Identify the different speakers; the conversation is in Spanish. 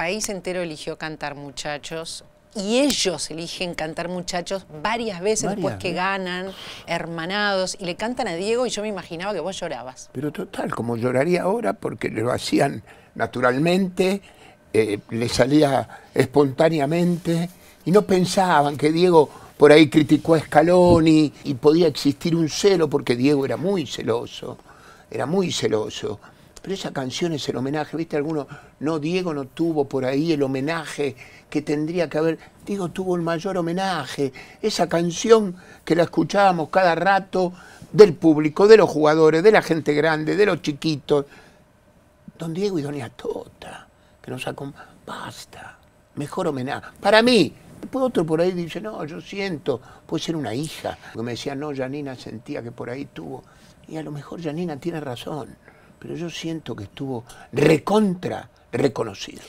Speaker 1: país entero eligió cantar muchachos y ellos eligen cantar muchachos varias veces después que ganan, hermanados, y le cantan a Diego y yo me imaginaba que vos
Speaker 2: llorabas. Pero total, como lloraría ahora porque lo hacían naturalmente, eh, le salía espontáneamente y no pensaban que Diego por ahí criticó a Scaloni y podía existir un celo porque Diego era muy celoso, era muy celoso. Pero esa canción es el homenaje, ¿viste? alguno? no, Diego no tuvo por ahí el homenaje que tendría que haber. Diego tuvo el mayor homenaje. Esa canción que la escuchábamos cada rato del público, de los jugadores, de la gente grande, de los chiquitos. Don Diego y Doña Tota, que nos sacó Basta, mejor homenaje. Para mí, Después otro por ahí dice, no, yo siento, puede ser una hija. me decía, no, Janina sentía que por ahí tuvo. Y a lo mejor Janina tiene razón pero yo siento que estuvo recontra reconocido.